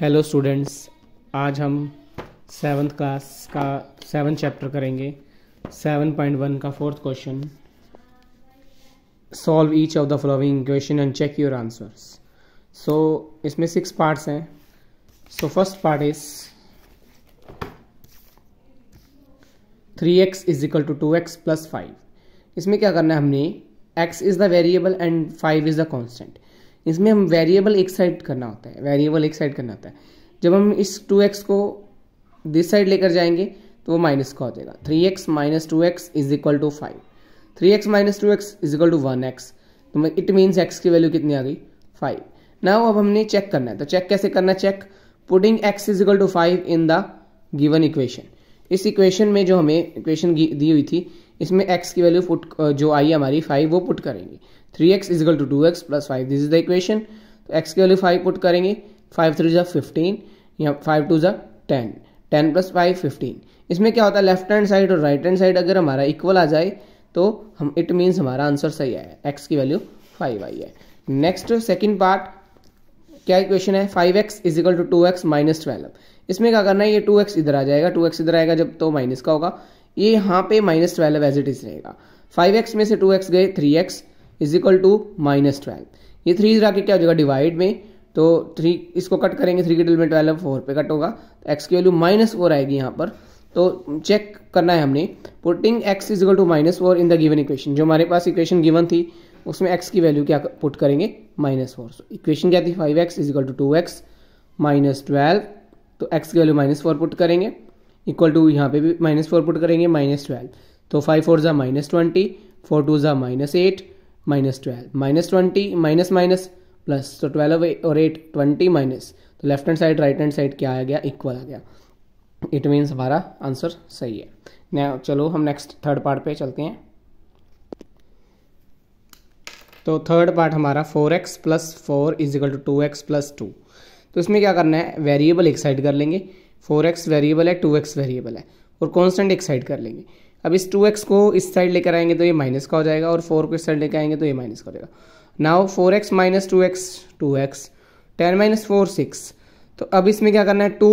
hello students आज हम seventh class का सेवन चैप्टर करेंगे सेवन पॉइंट वन का fourth question solve each of the following question and check your answers so इसमें six parts हैं so first part is three x is equal to two x plus five इसमें क्या करना है हमने x is the variable and five is the constant इसमें हम variable एक साइड करना होता है वेरिएबल एक साइड करना होता है जब हम इस टू एक्स को दिस साइड लेकर जाएंगे तो वो माइनस का हो जाएगा three x minus two x is equal to five three x minus two x is equal to one x तो इट मीन्स एक्स की वैल्यू कितनी आ गई फाइव ना अब हमने चेक करना है तो चेक कैसे करना है check putting x is equal to five in the given equation इस इक्वेशन में जो हमें इक्वेशन दी हुई थी इसमें एक्स की वैल्यू पुट जो आई है हमारी फाइव वो पुट करेंगे three x is equal to two x plus five this is the equation तो एक्स की वैल्यू फाइव पुट करेंगे फाइव थ्री ज़ा फिफ्टीन या फाइव टू ज़ा ten ten plus five fifteen इसमें क्या होता है लेफ्ट हैंड साइड और राइट हैंड साइड अगर हमारा इक्वल आ जाए तो हम इट मीन्स हमारा आंसर सही आया एक्स की वैल्यू फाइव आई है नेक्स्ट सेकेंड पार्ट क्या इक्वेशन है five x is equal to two x minus twelve इसमें क्या करना है ये टू एक्स इधर आ जाएगा टू एक्स इधर आएगा जब तो माइनस का होगा ये यहाँ पे minus twelve as it is रहेगा फाइव एक्स में से टू एक्स गए three x is equal to minus twelve ये थ्री के क्या हो जाएगा डिवाइड में तो थ्री इसको कट करेंगे थ्री के डिल में ट्वेल्व फोर पे कट होगा तो एक्स की वैल्यू माइनस फोर आएगी यहाँ पर तो चेक करना है हमने putting x is equal to minus four in the given equation जो हमारे पास इक्वेशन गिवन थी उसमें एक्स की वैल्यू क्या पुट करेंगे माइनस फोर सो इक्वेशन क्या थी five x is equal to two x minus twelve तो एक्स की वैल्यू माइनस फोर पुट करेंगे इक्वल टू यहाँ पे भी माइनस फोर पुट करेंगे माइनस ट्वेल्व तो फाइव फोर ज़ा माइनस ट्वेंटी फोर टू ज़ा minus eight minus twelve minus twenty minus minus plus तो ट्वेल्व और एट ट्वेंटी माइनस तो left hand side right hand side क्या आ गया इक्वल आ गया इट मीन्स हमारा आंसर सही है ना चलो हम नेक्स्ट थर्ड पार्ट पे चलते हैं तो थर्ड पार्ट हमारा four x plus four is equal to two x plus two तो इसमें क्या करना है वेरिएबल एक साइड कर लेंगे फोर एक्स वेरिएबल है टू एक्स वेरिएबल है और कॉन्स्टेंट एक साइड कर लेंगे अब इस टू एक्स को इस साइड लेकर आएंगे तो ये माइनस का हो जाएगा और फोर को इस साइड लेकर आएंगे तो ये माइनस का हो जाएगा now four x minus two x two x ten minus four six तो अब इसमें क्या करना है टू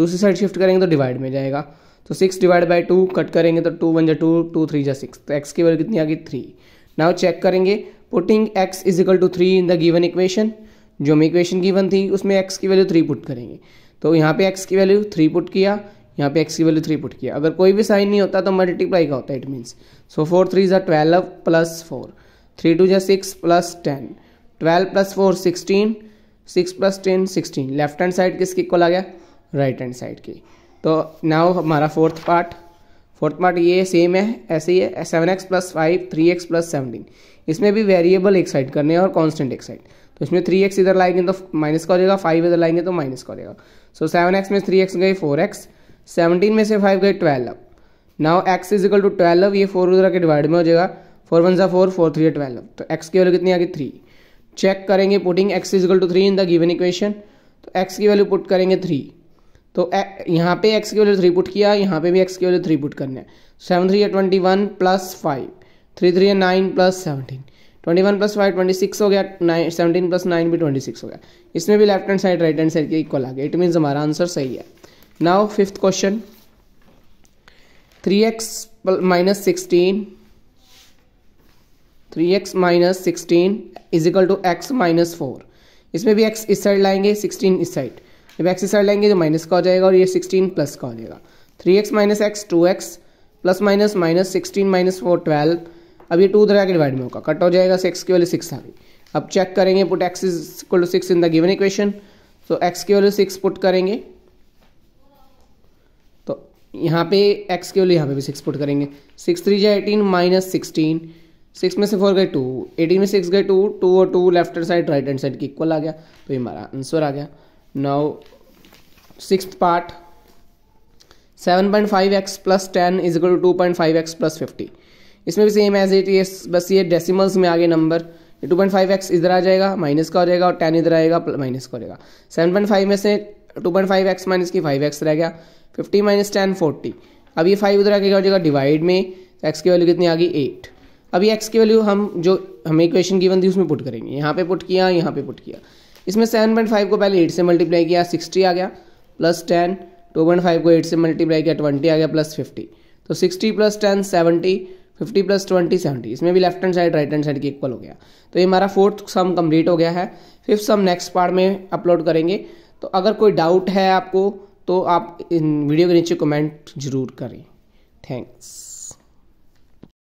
दूसरी साइड शिफ्ट करेंगे तो डिवाइड में जाएगा तो six divide by two cut करेंगे तो टू वन जा टू टू थ्री जा सिक्स तो एक्स की वैल्यू कितनी आ गई थ्री नाउ चेक करेंगे putting x is equal to three in the given equation जो हमें इक्वेशन गिवन थी उसमें एक्स की वैल्यू थ्री पुट करेंगे तो यहाँ पे एक्स की वैल्यू थ्री पुट किया यहाँ पे एक्स की वैल्यू थ्री पुट किया अगर कोई भी साइन नहीं होता तो मल्टीप्लाई का होता है it means so four three ज़ा twelve plus four three two ज़ा six plus ten twelve plus four sixteen six plus ten sixteen left hand side किसकी इक्वल आ गया राइट हैंड साइड की तो नाउ हमारा फोर्थ पार्ट फोर्थ पार्ट ये same है ऐसे ही है seven x plus five three x plus seventeen इसमें भी वेरिएबल एक साइड करने हैं और कांस्टेंट एक साइड तो इसमें थ्री एक्स इधर लाएंगे तो माइनस का हो जाएगा फाइव इधर लाएंगे तो माइनस का सो सेवन एक्स में थ्री एक्स गए फोर एक्स सेवनटीन में से फाइव गए twelve now x is equal to twelve ये फोर उधर के डिवाइड में हो जाएगा फोर वन सा फोर फोर थ्री ट्वेल्व तो एक्स की वैल्यू कितनी आ गई थ्री चेक करेंगे putting x is equal to three in the given equation तो एक्स की वैल्यू पुट करेंगे थ्री तो यहाँ पे एक्स की वैल्यू थ्री पुट किया यहाँ पे भी एक्स की वैल्यू थ्री पुट करना है सेवन थ्री या twenty one plus five three three या nine plus seventeen twenty one plus five twenty six हो गया नाइन सेवनटीन प्लस नाइन भी ट्वेंटी सिक्स हो गया इसमें भी left hand side right hand side के इक्वल आ गया इट मीन्स हमारा आंसर सही है now fifth question three x minus sixteen three x minus sixteen is equal to x minus four इसमें भी एक्स इस साइड लाएंगे सिक्सटीन इस साइड जब एक्स इस साइड लाएंगे तो माइनस का हो जाएगा और ये सिक्सटीन प्लस का हो जाएगा three x minus x two x plus minus minus sixteen minus four twelve अब ये टू द्वारा के डिवाइड में होगा कट हो जाएगा सिक्स की वैल्यू सिक्स आ गई अब चेक करेंगे put x is equal to six in the given equation तो एक्स की वैल्यू सिक्स पुट करेंगे तो यहाँ पे एक्स की वैल्यू यहाँ पे भी सिक्स पुट करेंगे सिक्स थ्री जाए एटीन माइनस सिक्सटीन सिक्स में से फोर गए टू एटीन में सिक्स गए टू टू और two left hand side right hand side की इक्वल आ गया तो ये हमारा आंसर आ गया now six part seven point five x plus ten is equal to two point five x plus fifty इसमें भी सेम एज इट ये बस ये डेसिमल्स में आगे number two point five x इधर आ जाएगा माइनस का हो जाएगा और टेन इधर आएगा माइनस का हो जाएगा सेवन पॉइंट फाइव में से two point five x minus की फाइव एक्स रह गया फिफ्टी माइनस टेन फोर्टी अब ये फाइव उधर आके क्या हो जाएगा डिवाइड में तो एक्स की वैल्यू कितनी आ गई एट अभी एक्स की वैल्यू हम जो हमें इक्वेशन गिवन थी उसमें पुट करेंगे यहाँ पे पुट किया यहाँ पे पुट किया इसमें सेवन पॉइंट फाइव को पहले एट से मल्टीप्लाई किया सिक्सटी आ गया plus ten two point five को एट से मल्टीप्लाई किया ट्वेंटी आ गया प्लस फिफ्टी तो sixty plus ten seventy fifty plus twenty seventy इसमें भी left hand side right hand side की इक्वल हो गया तो ये हमारा फोर्थ सम कंप्लीट हो गया है फिफ्थ सम नेक्स्ट पार्ट में अपलोड करेंगे तो अगर कोई डाउट है आपको तो आप इन वीडियो के नीचे कमेंट जरूर करें थैंक्स